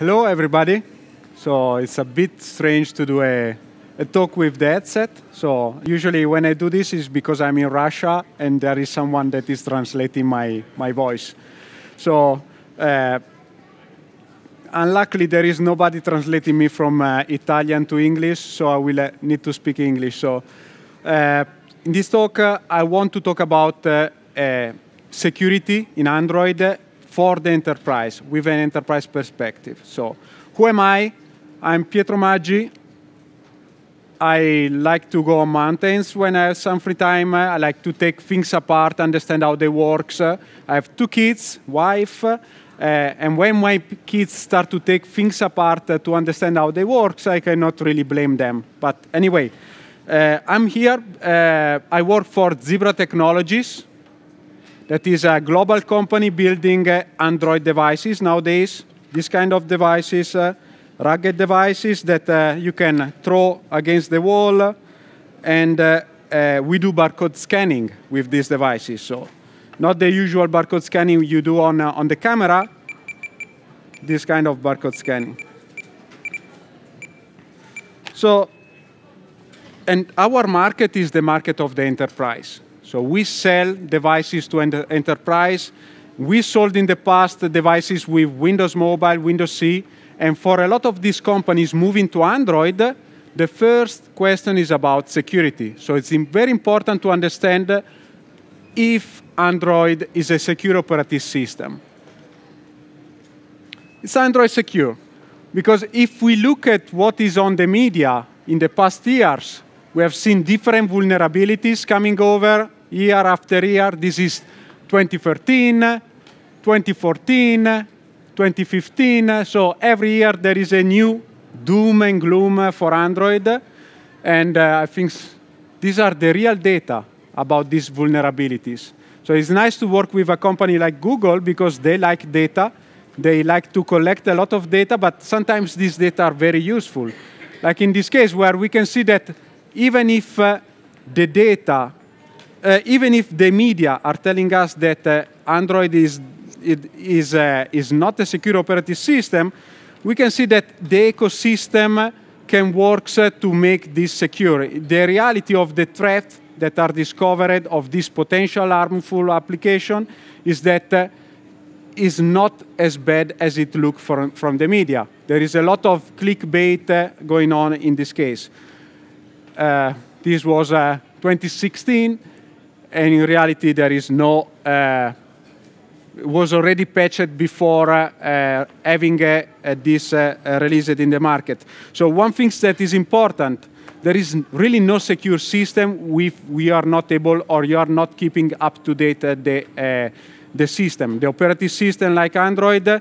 Hello, everybody. So it's a bit strange to do a, a talk with the headset. So usually when I do this, is because I'm in Russia and there is someone that is translating my, my voice. So uh, unluckily, there is nobody translating me from uh, Italian to English, so I will uh, need to speak English. So uh, in this talk, uh, I want to talk about uh, security in Android for the enterprise with an enterprise perspective. So, who am I? I'm Pietro Maggi. I like to go on mountains when I have some free time. I like to take things apart, understand how they work. I have two kids, wife, uh, and when my kids start to take things apart uh, to understand how they work, I cannot really blame them. But anyway, uh, I'm here. Uh, I work for Zebra Technologies, that is a global company building uh, Android devices nowadays. This kind of devices, uh, rugged devices that uh, you can throw against the wall. And uh, uh, we do barcode scanning with these devices. So not the usual barcode scanning you do on, uh, on the camera, this kind of barcode scanning. So, and our market is the market of the enterprise. So we sell devices to enter enterprise. We sold in the past devices with Windows Mobile, Windows C, and for a lot of these companies moving to Android, the first question is about security. So it's very important to understand if Android is a secure operating system. Is Android secure? Because if we look at what is on the media in the past years, we have seen different vulnerabilities coming over, year after year. This is 2013, 2014, 2015. So every year there is a new doom and gloom for Android. And uh, I think these are the real data about these vulnerabilities. So it's nice to work with a company like Google because they like data. They like to collect a lot of data, but sometimes these data are very useful. Like in this case, where we can see that even if uh, the data uh, even if the media are telling us that uh, Android is, it is, uh, is not a secure operating system, we can see that the ecosystem can work uh, to make this secure. The reality of the threat that are discovered of this potential harmful application is that uh, is not as bad as it looks from, from the media. There is a lot of clickbait uh, going on in this case. this was 2016 and in reality there is no uh, was already patched before uh, having uh, this uh, released in the market. So one thing that is important, there is really no secure system if we are not able or you are not keeping up to date uh, the, the system. The operating system like Android,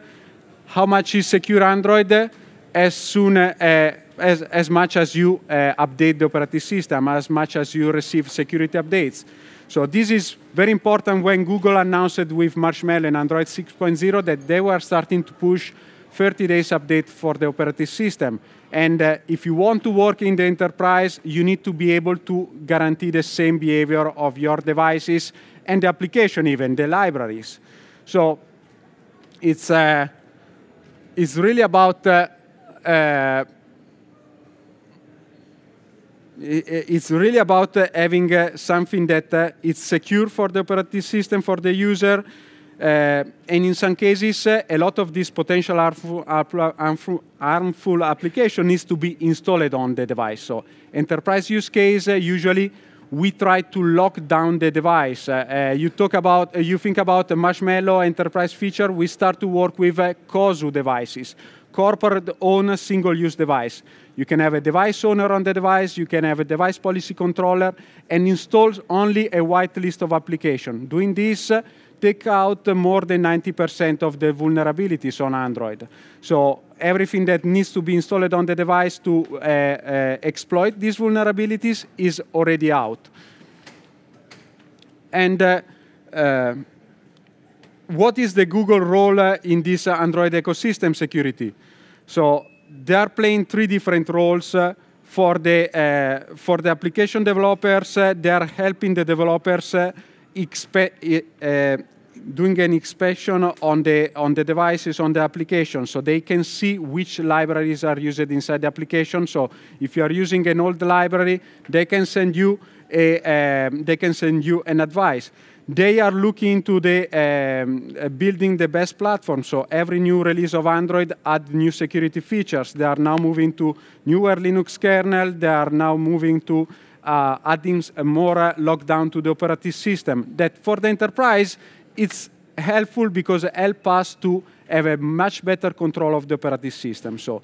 how much is secure Android? As soon as as, as, much as you uh, update the operating system, as much as you receive security updates. So this is very important when Google announced with Marshmallow and Android 6.0 that they were starting to push 30 days update for the operating system. And uh, if you want to work in the enterprise, you need to be able to guarantee the same behavior of your devices and the application even, the libraries. So it's, uh, it's really about uh, uh it's really about uh, having uh, something that uh, is secure for the operating system, for the user, uh, and in some cases, uh, a lot of this potential harmful, harmful, harmful, application needs to be installed on the device. So enterprise use case, uh, usually we try to lock down the device. you talk about, you think about a Marshmallow enterprise feature, we start to work with COSU devices, corporate-owned single-use device. You can have a device owner on the device, you can have a device policy controller, and installs only a whitelist of applications. Doing this, uh, take out more than 90% of the vulnerabilities on Android. So everything that needs to be installed on the device to uh, uh, exploit these vulnerabilities is already out. And uh, uh, what is the Google role uh, in this Android ecosystem security? So they are playing three different roles uh, for the uh, for the application developers. Uh, they are helping the developers doing an inspection on the on the devices on the application so they can see which libraries are used inside the application so if you are using an old library they can send you a um, they can send you an advice they are looking to the um, uh, building the best platform. So every new release of Android add new security features. They are now moving to newer Linux kernel. They are now moving to uh, adding uh, more uh, lockdown to the operating system. That for the enterprise, it's helpful because it helps us to have a much better control of the operating system. So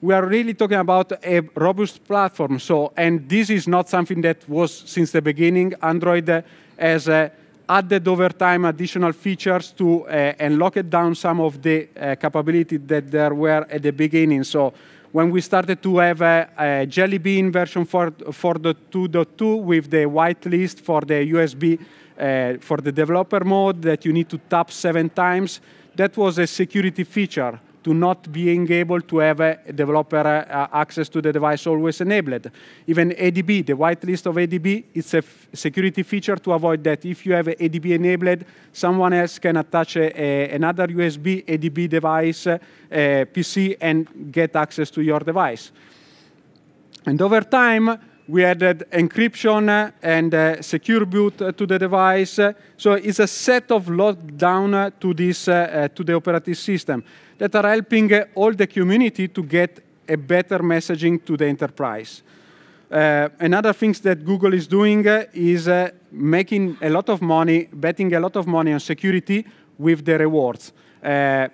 we are really talking about a robust platform. So, and this is not something that was since the beginning. Android uh, has a added over time additional features to uh, unlock down some of the uh, capability that there were at the beginning. So when we started to have a, a Jelly Bean version for 4.2.2 with the whitelist for the USB uh, for the developer mode that you need to tap seven times, that was a security feature to not being able to have a developer uh, access to the device always enabled. Even ADB, the whitelist of ADB, it's a security feature to avoid that. If you have ADB enabled, someone else can attach a, a, another USB ADB device, uh, PC, and get access to your device. And over time, we added encryption uh, and uh, secure boot uh, to the device. so it's a set of lockdown to, this, uh, to the operating system that are helping uh, all the community to get a better messaging to the enterprise. Uh, another things that Google is doing uh, is uh, making a lot of money, betting a lot of money on security with the rewards. Uh,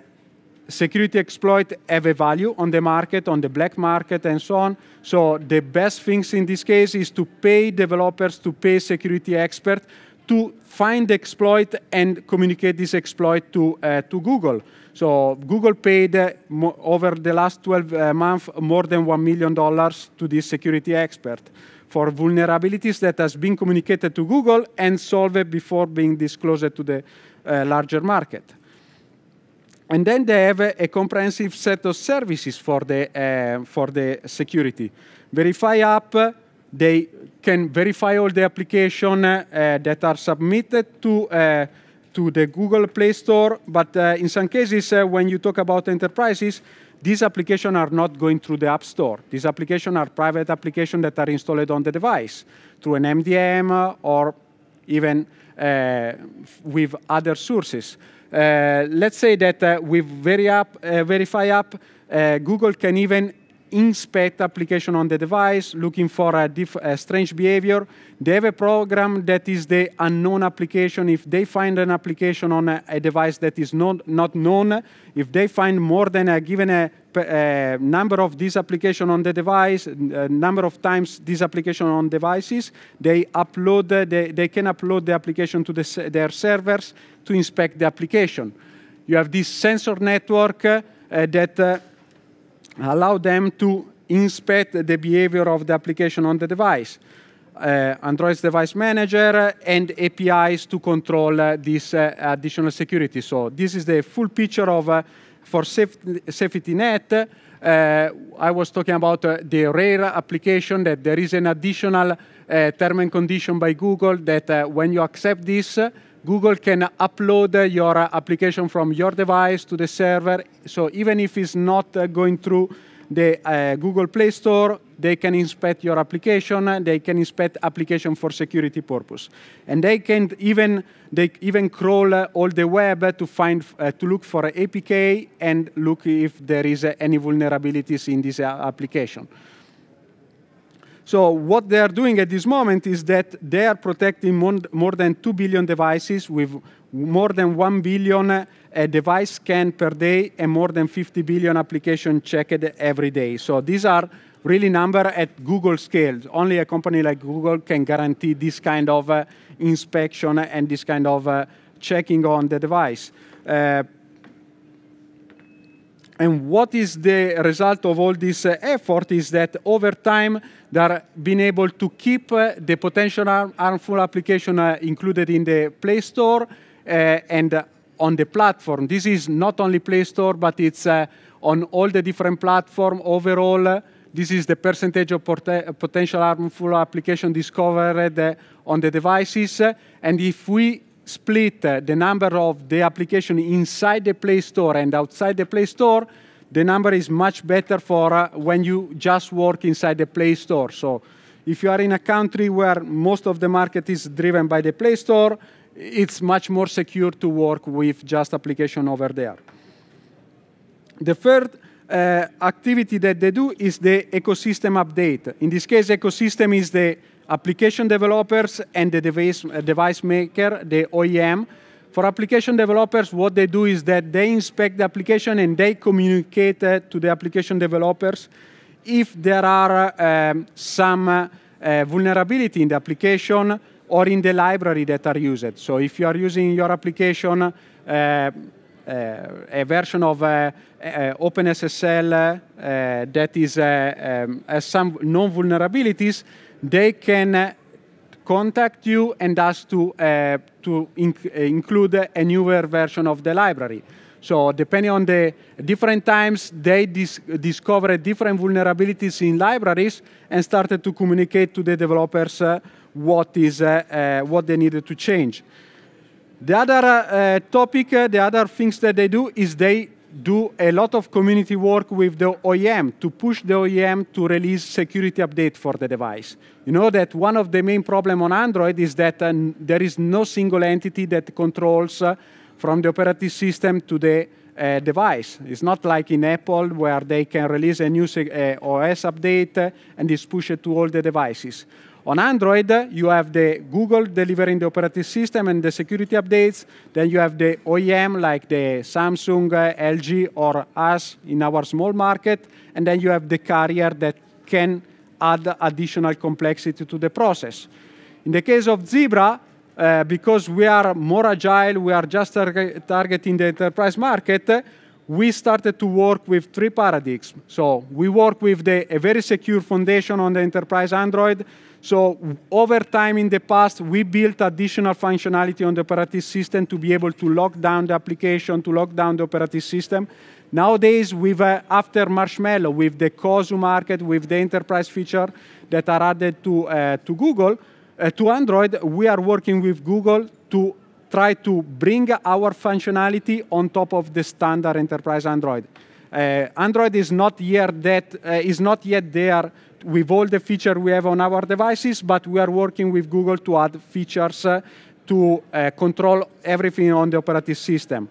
security exploit have a value on the market, on the black market, and so on. So the best things in this case is to pay developers, to pay security experts to find the exploit and communicate this exploit to, uh, to Google. So Google paid uh, over the last 12 uh, months more than $1 million to this security expert for vulnerabilities that has been communicated to Google and solved before being disclosed to the uh, larger market. And then they have a, a comprehensive set of services for the, uh, for the security. Verify app, they can verify all the applications uh, that are submitted to uh, to the Google Play Store. But uh, in some cases, uh, when you talk about enterprises, these applications are not going through the App Store. These applications are private applications that are installed on the device through an MDM or even uh, with other sources. Uh, let's say that uh, with Veri app, Verify app, uh, Google can even inspect application on the device, looking for a, a, strange behavior. They have a program that is the unknown application. If they find an application on a, a device that is not, not known, if they find more than a given a, uh, a uh, number of this application on the device, a uh, number of times this application on devices, they upload, they, they can upload the application to the, their servers to inspect the application. You have this sensor network uh, that uh, allow them to inspect the behavior of the application on the device. Uh, Android's device manager and APIs to control uh, this uh, additional security. So this is the full picture of uh, for safety, safety net. Uh, I was talking about uh, the rare application that there is an additional term and condition by Google that when you accept this, Google can upload your uh, application from your device to the server. So even if it's not uh, going through the uh, Google Play Store, they can inspect your application, they can inspect application for security purpose. And they can even, they even crawl uh, all the web to, find, uh, to look for APK and look if there is any vulnerabilities in this application. So what they are doing at this moment is that they are protecting more than 2 billion devices with more than 1 billion uh, device scanned per day and more than 50 billion applications checked every day. So these are really number at Google scale. Only a company like Google can guarantee this kind of uh, inspection and this kind of uh, checking on the device. Uh, and what is the result of all this uh, effort is that over time they're being able to keep uh, the potential harmful application uh, included in the Play Store uh, and on the platform. This is not only Play Store, but it's uh, on all the different platforms overall. this is the percentage of pot potential harmful application discovered uh, on the devices. and if we split uh, the number of the application inside the Play Store and outside the Play Store, the number is much better for uh, when you just work inside the Play Store. So if you are in a country where most of the market is driven by the Play Store, it's much more secure to work with just application over there. The third uh, activity that they do is the ecosystem update. In this case, ecosystem is the application developers and the device, uh, device maker, the OEM. For application developers, what they do is that they inspect the application and they communicate uh, to the application developers if there are uh, um, some uh, vulnerability in the application or in the library that are used. So if you are using your application uh, uh a version of uh, uh, OpenSSL uh, that is, um, has some known vulnerabilities, they can uh, contact you and ask to, uh, to inc uh, include a newer version of the library. So depending on the different times, they dis discovered different vulnerabilities in libraries and started to communicate to the developers uh, what, is, uh, uh, what they needed to change. The other topic, the other things that they do is they do a lot of community work with the OEM to push the OEM to release security update for the device. You know that one of the main problem on Android is that uh, there is no single entity that controls uh, from the operating system to the uh, device. It's not like in Apple where they can release a new uh, OS update uh, and it's pushed to all the devices. On Android, you have the Google delivering the operating system and the security updates. Then you have the OEM like the Samsung, uh, LG, or us in our small market. And then you have the carrier that can add additional complexity to the process. In the case of Zebra, uh, because we are more agile, we are just tar targeting the enterprise market, we started to work with three paradigms. So we work with the, a very secure foundation on the enterprise Android. So over time in the past, we built additional functionality on the operating system to be able to lock down the application, to lock down the operating system. Nowadays, with uh, after Marshmallow, with the COSU market, with the enterprise feature that are added to, uh, to Google, uh, to Android, we are working with Google to try to bring our functionality on top of the standard enterprise Android. Uh, Android is not yet that uh, is not yet there with all the features we have on our devices, but we are working with Google to add features uh, to uh, control everything on the operating system.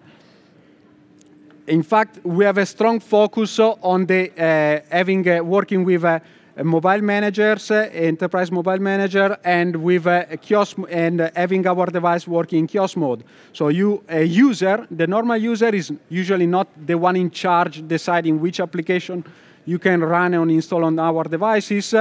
In fact, we have a strong focus on the uh, having uh, working with mobile managers, enterprise mobile manager, and with a kiosk and having our device working in kiosk mode. So you, a user, the normal user is usually not the one in charge deciding which application you can run and install on our devices.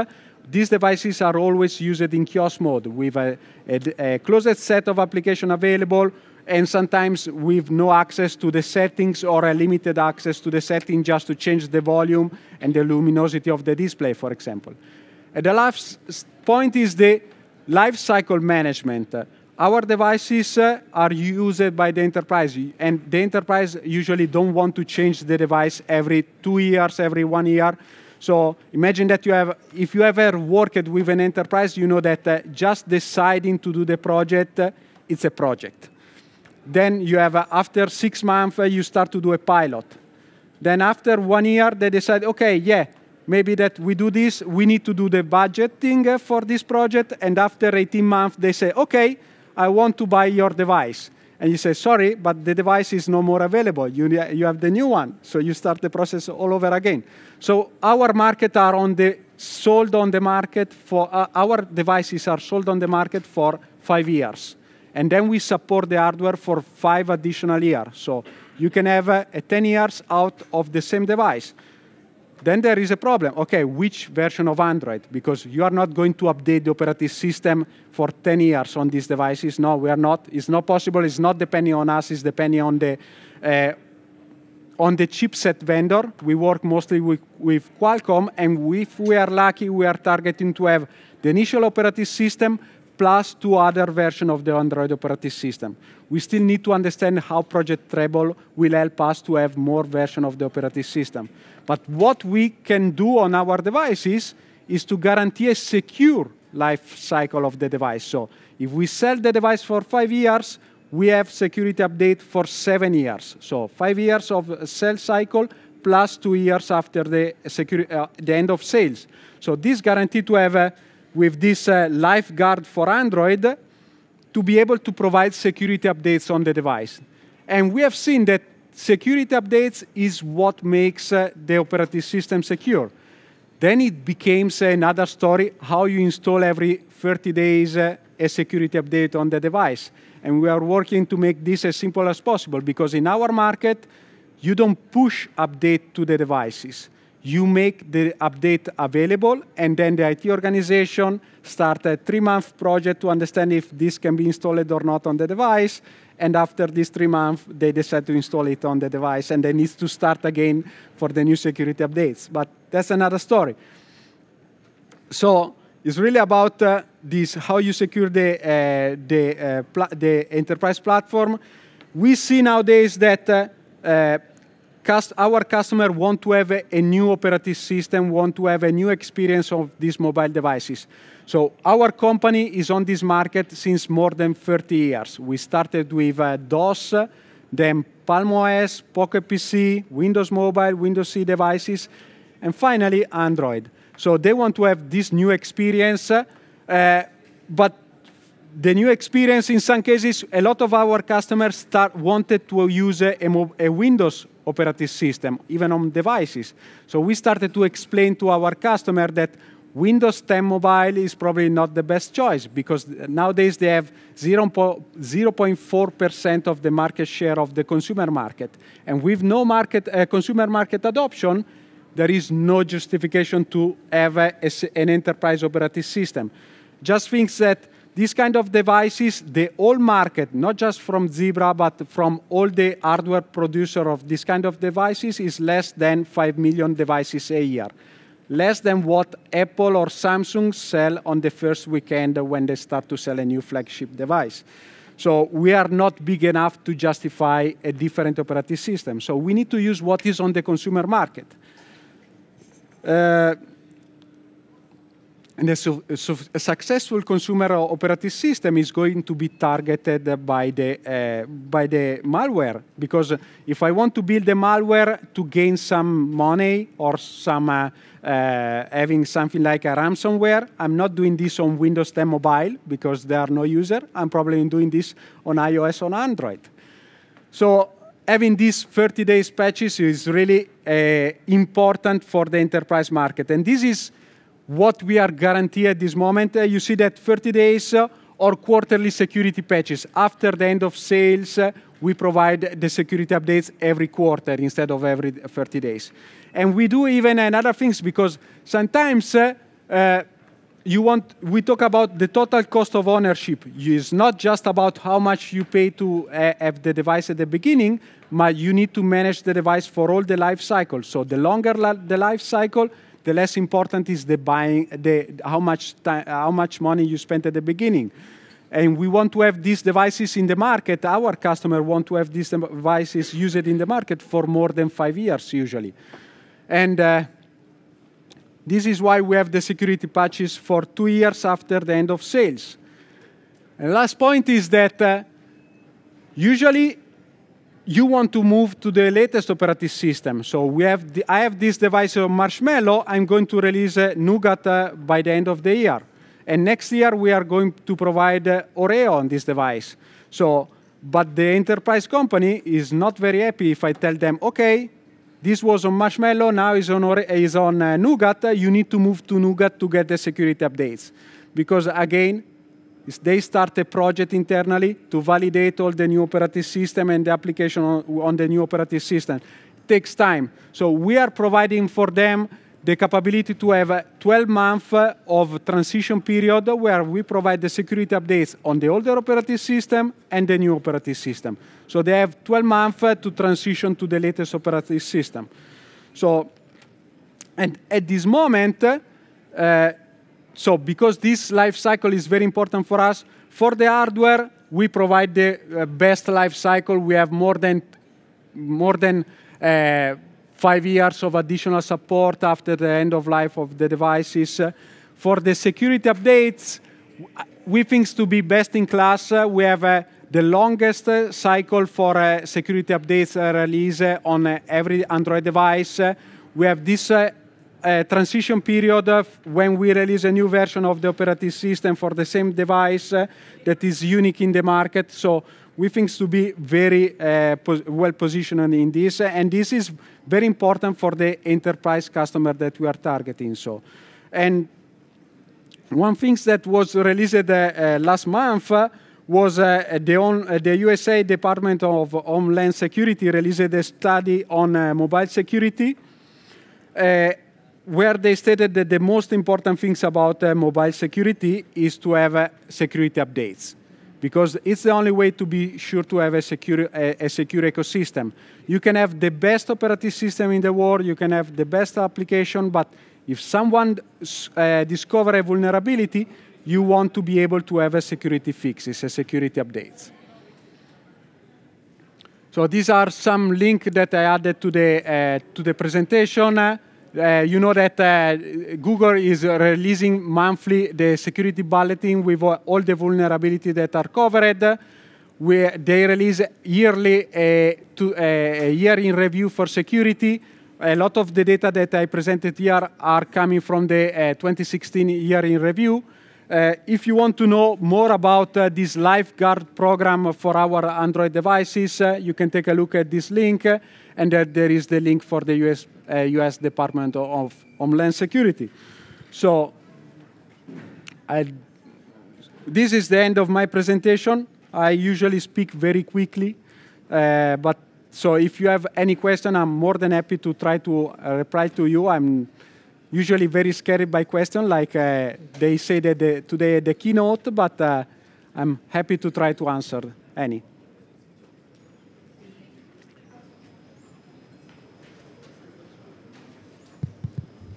These devices are always used in kiosk mode with a, a, a closed set of application available and sometimes with no access to the settings or a limited access to the setting just to change the volume and the luminosity of the display, for example. And the last point is the life cycle management. Our devices uh, are used by the enterprise, and the enterprise usually don't want to change the device every two years, every one year. So imagine that you have, if you ever worked with an enterprise, you know that uh, just deciding to do the project, uh, it's a project then you have, a, after six months, you start to do a pilot. Then after one year, they decide, okay, yeah, maybe that we do this, we need to do the budgeting eh, for this project. And after 18 months, they say, okay, I want to buy your device. And you say, sorry, but the device is no more available. You, you have the new one. So you start the process all over again. So our market are on the, sold on the market for, uh, our devices are sold on the market for five years and then we support the hardware for five additional years. So you can have a 10 years out of the same device. Then there is a problem. Okay, which version of Android? Because you are not going to update the operating system for 10 years on these devices. No, we are not. It's not possible. It's not depending on us. It's depending on the uh, on the chipset vendor. We work mostly with, with Qualcomm, and if we are lucky, we are targeting to have the initial operating system plus two other versions of the Android operating system. We still need to understand how Project Treble will help us to have more versions of the operating system. But what we can do on our devices is to guarantee a secure life cycle of the device. So if we sell the device for five years, we have security update for seven years. So five years of sales cycle plus two years after the, uh, the end of sales. So this guarantee to have a with this uh, lifeguard for Android to be able to provide security updates on the device. And we have seen that security updates is what makes uh, the operating system secure. Then it becomes another story how you install every 30 days uh, a security update on the device. And we are working to make this as simple as possible because in our market, you don't push update to the devices you make the update available, and then the IT organization start a three-month project to understand if this can be installed or not on the device. And after this three months, they decide to install it on the device, and they need to start again for the new security updates. But that's another story. So it's really about uh, this, how you secure the, uh, the, uh, the enterprise platform. We see nowadays that uh, uh, our customer want to have a, new operating system, want to have a new experience of these mobile devices. So our company is on this market since more than 30 years. We started with uh, DOS, then Palm OS, Pocket PC, Windows Mobile, Windows C devices, and finally Android. So they want to have this new experience, uh, but the new experience in some cases, a lot of our customers start wanted to use a, a Windows operating system, even on devices. So we started to explain to our customer that Windows 10 Mobile is probably not the best choice because nowadays they have 0.4% of the market share of the consumer market. And with no market, uh, consumer market adoption, there is no justification to have a, a, an enterprise operating system. Just think that these kind of devices, the whole market, not just from Zebra, but from all the hardware producer of this kind of devices is less than 5 million devices a year. Less than what Apple or Samsung sell on the first weekend when they start to sell a new flagship device. So we are not big enough to justify a different operating system. So we need to use what is on the consumer market. Uh, and a, su a, successful consumer operating system is going to be targeted by the, uh, by the malware. Because if I want to build a malware to gain some money or some, uh, uh, having something like a ransomware, I'm not doing this on Windows 10 mobile because there are no users. I'm probably doing this on iOS on Android. So having these 30 days patches is really important for the enterprise market. And this is what we are guaranteed at this moment. Uh, you see that 30 days uh, or quarterly security patches. After the end of sales, uh, we provide the security updates every quarter instead of every 30 days. And we do even another uh, things because sometimes uh, uh, you want, we talk about the total cost of ownership. It's not just about how much you pay to have the device at the beginning, but you need to manage the device for all the life cycle. So the longer the life cycle, the less important is the buying, the, how, much time, how much money you spent at the beginning. And we want to have these devices in the market. Our customer want to have these devices used in the market for more than five years usually. And uh, this is why we have the security patches for two years after the end of sales. And last point is that uh, usually you want to move to the latest operating system. So we have the, I have this device of Marshmallow. I'm going to release uh, Nougat uh, by the end of the year. And next year, we are going to provide uh, Oreo on this device. So, but the enterprise company is not very happy if I tell them, OK, this was on Marshmallow, now is on, Ore is on uh, Nougat. You need to move to Nougat to get the security updates. Because again, is they start a project internally to validate all the new operating system and the application on, on the new operating system. It takes time. So we are providing for them the capability to have a 12 month uh, of transition period where we provide the security updates on the older operating system and the new operating system. So they have 12 months uh, to transition to the latest operating system. So, and at this moment, uh, so because this life cycle is very important for us, for the hardware, we provide the uh, best life cycle. We have more than, more than uh, five years of additional support after the end of life of the devices. Uh, for the security updates, we think to be best in class. Uh, we have uh, the longest cycle for uh, security updates release on every Android device. We have this a transition period when we release a new version of the operating system for the same device uh, that is unique in the market. So we think to be very uh, pos well positioned in this, and this is very important for the enterprise customer that we are targeting. So, and one thing that was released uh, uh, last month uh, was uh, the, on, the, USA Department of Homeland Security released a study on mobile security where they stated that the most important things about uh, mobile security is to have uh, security updates because it's the only way to be sure to have a secure, a, a, secure ecosystem. You can have the best operating system in the world, you can have the best application, but if someone uh, discovers a vulnerability, you want to be able to have a security fixes, a security updates. So these are some links that I added to the, uh, to the presentation. Uh, you know that uh, Google is releasing monthly the security bulletin with uh, all the vulnerabilities that are covered. We, they release yearly a, to, a, year in review for security. A lot of the data that I presented here are coming from the uh, 2016 year in review. Uh, if you want to know more about this lifeguard program for our Android devices, you can take a look at this link, and there is the link for the US uh, US Department of Homeland Security. So I, this is the end of my presentation. I usually speak very quickly, uh, but so if you have any question, I'm more than happy to try to uh, reply to you. I'm usually very scared by questions, like uh, they say that the, today at the keynote, but uh, I'm happy to try to answer any.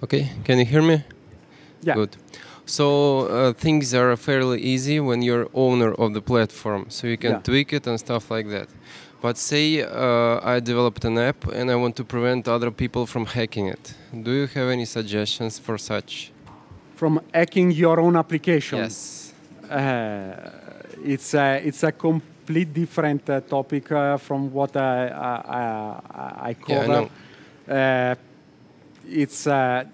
Okay, can you hear me? Yeah. Good. So uh, things are fairly easy when you're owner of the platform, so you can yeah. tweak it and stuff like that. But say uh, I developed an app and I want to prevent other people from hacking it. Do you have any suggestions for such? From hacking your own application? Yes. Uh, it's a, it's a complete different uh, topic uh, from what I, I, I, I cover. Yeah, I uh, it's uh,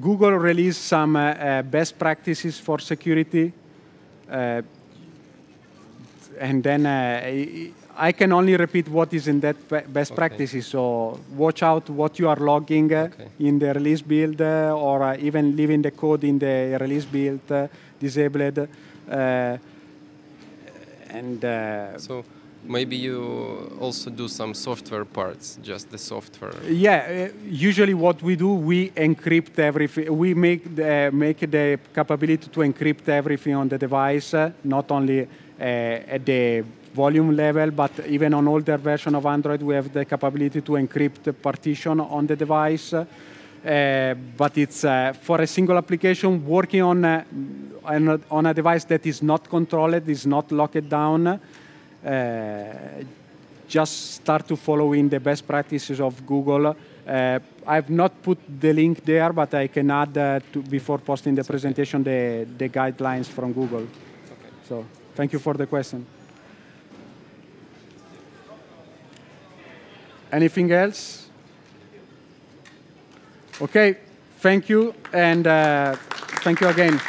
Google released some uh, uh best practices for security. Uh, and then uh, I can only repeat what is in that best okay. practices. So watch out what you are logging okay. in the release build or even leaving the code in the release build disabled. and so maybe you also do some software parts just the software yeah uh, usually what we do we encrypt everything we make the, make the capability to encrypt everything on the device not only uh, at the volume level but even on older version of android we have the capability to encrypt the partition on the device uh, but it's uh, for a single application working on, on a, on, a, device that is not controlled, is not locked down, uh, just start to follow in the best practices of Google. Uh, I've not put the link there, but I can add uh, to, before posting the presentation the, the guidelines from Google. Okay. So thank you for the question. Anything else? Okay, thank you, and uh, thank you again.